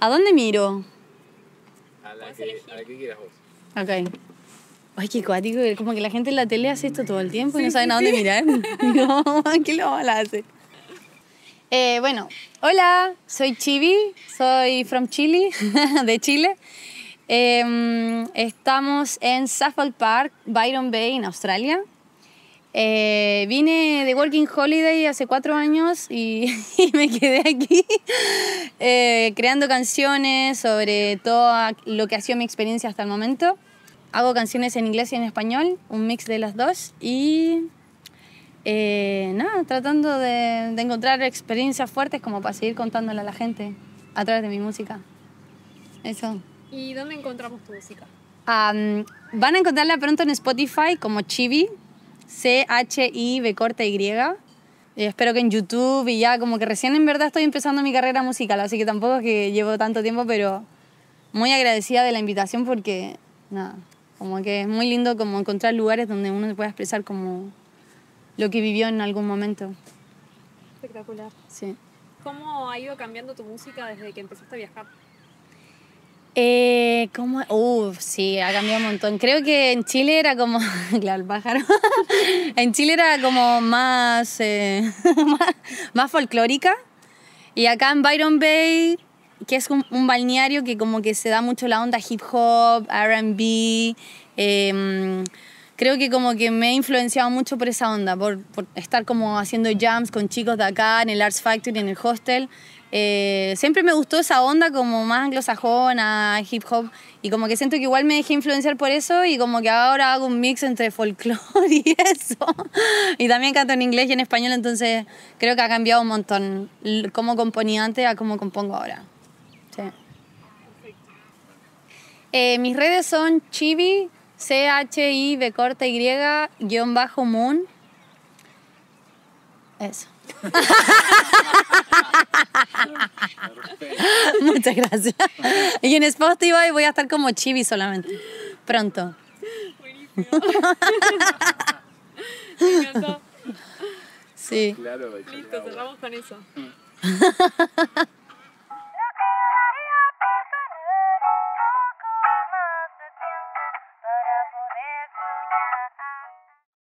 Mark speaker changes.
Speaker 1: ¿A dónde miro? A la, que, quieras vos. Ok. Ay, qué cuático, como que la gente en la tele hace esto todo el tiempo y no saben a dónde mirar. no, qué lo mal hace. Eh, bueno, hola, soy Chibi, soy from Chile, de Chile. Em, estamos en Suffolk Park, Byron Bay, en Australia. Eh, vine de Walking Holiday hace cuatro años y, me quedé aquí eh, creando canciones sobre todo lo que ha sido mi experiencia hasta el momento. Hago canciones en inglés y en español, un mix de las dos y eh, nada, tratando de, encontrar experiencias fuertes como para seguir contándole a la gente a través de mi música. Eso. ¿Y dónde encontramos tu música? van a encontrarla pronto en Spotify como Chibi, C-H-I-B corta Y. espero que en YouTube y ya, como que recién en verdad estoy empezando mi carrera musical, así que tampoco es que llevo tanto tiempo, pero muy agradecida de la invitación porque, nada, como que es muy lindo como encontrar lugares donde uno se pueda expresar como lo que vivió en algún momento. Espectacular. Sí. ¿Cómo ha ido cambiando tu música desde que empezaste a viajar? Eh, ¿Cómo? Uh, sí, ha cambiado un montón. Creo que en Chile era como. Claro, el pájaro. en Chile era como eh, más, más, folclórica. Y acá en Byron Bay, que es un, un, balneario que como que se da mucho la onda hip hop, RB. Eh, em, creo que como que me he influenciado mucho por esa onda, por, estar como haciendo jams con chicos de acá, en el Arts Factory, en el hostel. Eh, siempre me gustó esa onda como más anglosajona, hip hop, y como que siento que igual me dejé influenciar por eso y como que ahora hago un mix entre folclore y eso. Y también canto en inglés y en español, entonces creo que ha cambiado un montón cómo componía antes a cómo compongo ahora. Sí. Eh, mis redes son chibi C-H-I-B corta Y bajo Moon. Eso. Muchas gracias. Y en Spotify voy a estar como chibi solamente. Pronto. Buenísimo. Me encantó. Sí. Listo, cerramos con eso.